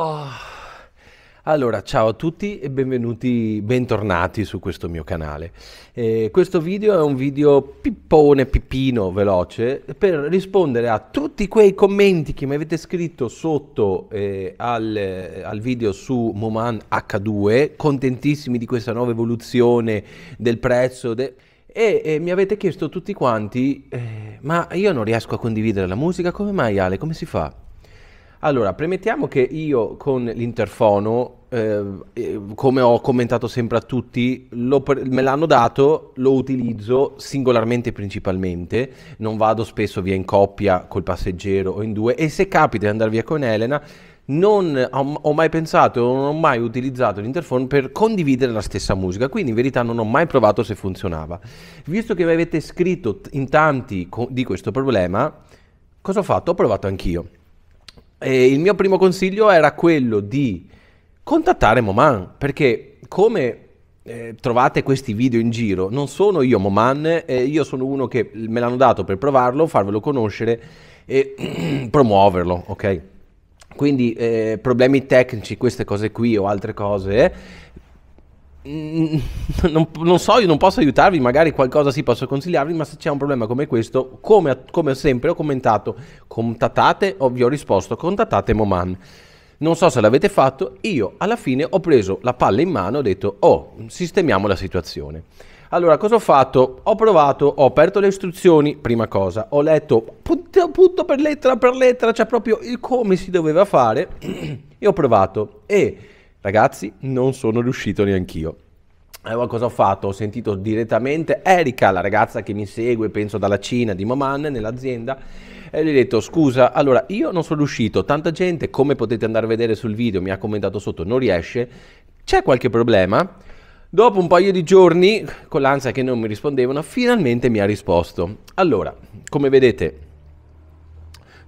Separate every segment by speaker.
Speaker 1: Oh. Allora, ciao a tutti e benvenuti, bentornati su questo mio canale. Eh, questo video è un video pippone, pippino, veloce, per rispondere a tutti quei commenti che mi avete scritto sotto eh, al, al, video su Moman H2, contentissimi di questa nuova evoluzione del prezzo. De e, e mi avete chiesto tutti quanti, eh, ma io non riesco a condividere la musica, come mai Ale, come si fa? Allora, premettiamo che io con l'interfono, eh, eh, come ho commentato sempre a tutti, pre- me l'hanno dato, lo utilizzo singolarmente principalmente, non vado spesso via in coppia col passeggero o in due e se capita di andare via con Elena, non ho mai pensato, non ho mai utilizzato l'interphone per condividere la stessa musica, quindi in verità non ho mai provato se funzionava. Visto che mi avete scritto in tanti di questo problema, cosa ho fatto? Ho provato anch'io. E il mio primo consiglio era quello di contattare Moman, perché come eh, trovate questi video in giro, non sono io Moman, eh, io sono uno che me l'hanno dato per provarlo, farvelo conoscere e promuoverlo, ok? Quindi eh, problemi tecnici, queste cose qui o altre cose, Mm, non, non, so, io non posso aiutarvi, magari qualcosa sì posso consigliarvi, ma se c'è un problema come questo, come, come sempre ho commentato, contattate, o vi ho risposto, contattate Moman. Non so se l'avete fatto, io alla fine ho preso la palla in mano e ho detto, oh, sistemiamo la situazione. Allora, cosa ho fatto? Ho provato, ho aperto le istruzioni, prima cosa, ho letto punto, punto per lettera per lettera, cioè proprio il come si doveva fare, e ho provato. E Ragazzi, non sono riuscito neanch'io. Eh, allora cosa ho fatto? Ho sentito direttamente Erika, la ragazza che mi segue, penso dalla Cina, di Maman, nell'azienda, e gli ho detto scusa, allora io non sono riuscito, tanta gente, come potete andare a vedere sul video, mi ha commentato sotto, non riesce, c'è qualche problema? Dopo un paio di giorni, con l'ansia che non mi rispondevano, finalmente mi ha risposto. Allora, come vedete,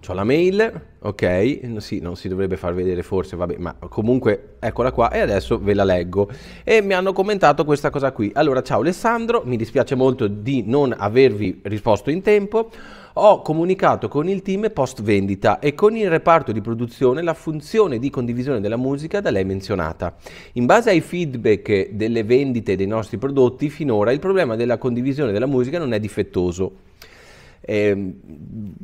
Speaker 1: ho la mail, ok, sì, non si dovrebbe far vedere forse, vabbè, ma comunque eccola qua e adesso ve la leggo. E mi hanno commentato questa cosa qui. Allora, ciao Alessandro, mi dispiace molto di non avervi risposto in tempo. Ho comunicato con il team post vendita e con il reparto di produzione la funzione di condivisione della musica da lei menzionata. In base ai feedback delle vendite dei nostri prodotti, finora il problema della condivisione della musica non è difettoso eh,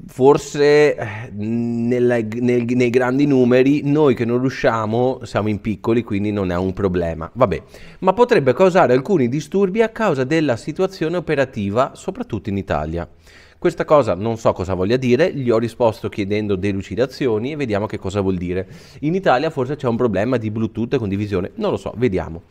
Speaker 1: forse nella, nel, nei grandi numeri noi che non riusciamo siamo in piccoli quindi non è un problema vabbè ma potrebbe causare alcuni disturbi a causa della situazione operativa soprattutto in Italia questa cosa non so cosa voglia dire, gli ho risposto chiedendo delucidazioni e vediamo che cosa vuol dire. In Italia forse c'è un problema di Bluetooth e condivisione, non lo so, vediamo.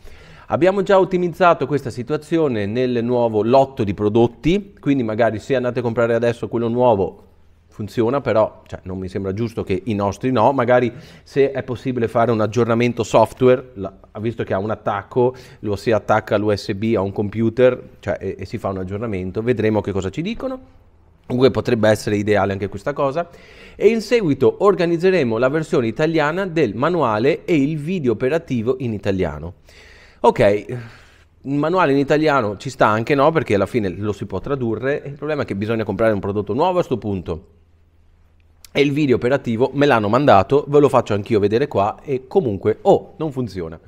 Speaker 1: Abbiamo già ottimizzato questa situazione nel nuovo lotto di prodotti, quindi magari se andate a comprare adesso quello nuovo funziona, però cioè, non mi sembra giusto che i nostri no, magari se è possibile fare un aggiornamento software, la, visto che ha un attacco, lo si attacca all'USB a un computer cioè, e, e si fa un aggiornamento, vedremo che cosa ci dicono. Comunque potrebbe essere ideale anche questa cosa. E in seguito organizzeremo la versione italiana del manuale e il video operativo in italiano ok, il manuale in italiano ci sta anche no, perché alla fine lo si può tradurre, il problema è che bisogna comprare un prodotto nuovo a questo punto. E il video operativo me l'hanno mandato, ve lo faccio anch'io vedere qua e comunque, oh, non funziona.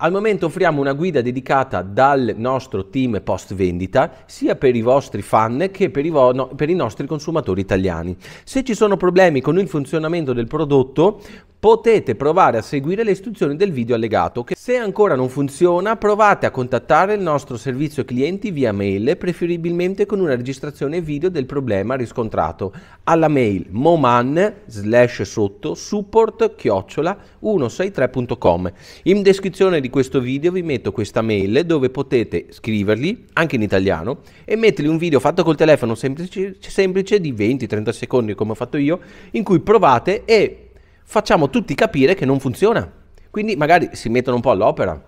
Speaker 1: Al momento offriamo una guida dedicata dal nostro team post vendita sia per i vostri fan che per i, vo- no, per i nostri consumatori italiani. Se ci sono problemi con il funzionamento del prodotto potete provare a seguire le istruzioni del video allegato che se ancora non funziona provate a contattare il nostro servizio clienti via mail preferibilmente con una registrazione video del problema riscontrato alla mail moman slash sotto support chiocciola 163.com in descrizione di questo video vi metto questa mail dove potete scrivergli anche in italiano e mettergli un video fatto col telefono semplice, semplice di 20-30 secondi come ho fatto io in cui provate e facciamo tutti capire che non funziona. Quindi magari si mettono un po' all'opera.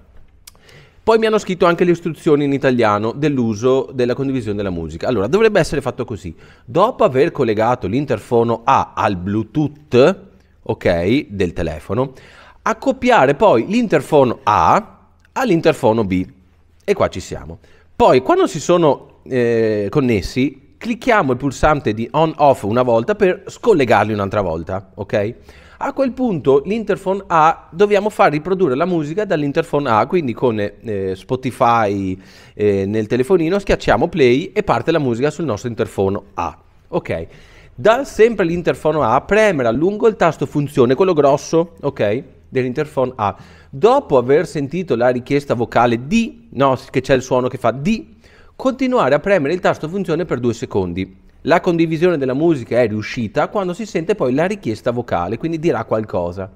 Speaker 1: Poi mi hanno scritto anche le istruzioni in italiano dell'uso della condivisione della musica. Allora, dovrebbe essere fatto così. Dopo aver collegato l'interfono A al Bluetooth, ok, del telefono, accoppiare poi l'interfono A all'interfono B. E qua ci siamo. Poi, quando si sono eh, connessi, clicchiamo il pulsante di on-off una volta per scollegarli un'altra volta, ok? A quel punto l'interphone A dobbiamo far riprodurre la musica dall'interphone A, quindi con eh, Spotify eh, nel telefonino schiacciamo play e parte la musica sul nostro interfono A. Ok. Dal sempre l'interfono A premere a lungo il tasto funzione, quello grosso, ok? dell'interphone A. Dopo aver sentito la richiesta vocale D, no, che c'è il suono che fa D, continuare a premere il tasto funzione per due secondi. La condivisione della musica è riuscita quando si sente poi la richiesta vocale, quindi dirà qualcosa.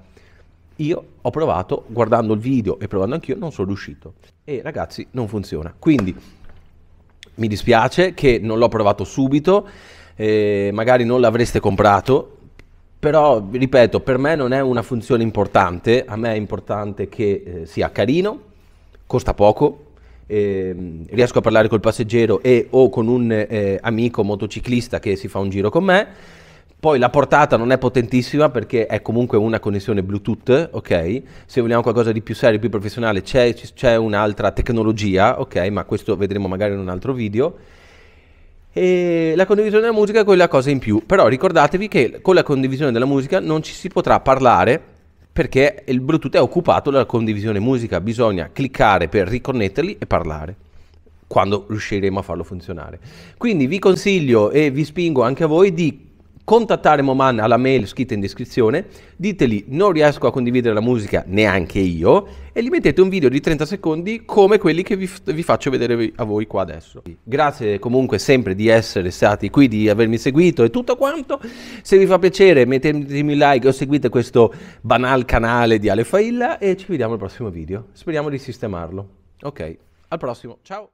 Speaker 1: Io ho provato guardando il video e provando anch'io, non sono riuscito. E ragazzi, non funziona. Quindi mi dispiace che non l'ho provato subito, eh, magari non l'avreste comprato, però ripeto, per me non è una funzione importante, a me è importante che eh, sia carino, costa poco, eh, riesco a parlare col passeggero e o con un eh, amico motociclista che si fa un giro con me. Poi la portata non è potentissima perché è comunque una connessione Bluetooth, ok? Se vogliamo qualcosa di più serio, più professionale, c'è, c'è un'altra tecnologia, ok? Ma questo vedremo magari in un altro video. E la condivisione della musica è quella cosa in più. Però ricordatevi che con la condivisione della musica non ci si potrà parlare perché il Bluetooth è occupato dalla condivisione musica, bisogna cliccare per riconnetterli e parlare quando riusciremo a farlo funzionare. Quindi vi consiglio e vi spingo anche a voi di contattare Moman alla mail scritta in descrizione, diteli non riesco a condividere la musica neanche io e gli mettete un video di 30 secondi come quelli che vi, vi, faccio vedere a voi qua adesso. Grazie comunque sempre di essere stati qui, di avermi seguito e tutto quanto. Se vi fa piacere mettetemi un like o seguite questo banal canale di Ale Failla e ci vediamo al prossimo video. Speriamo di sistemarlo. Ok, al prossimo, ciao!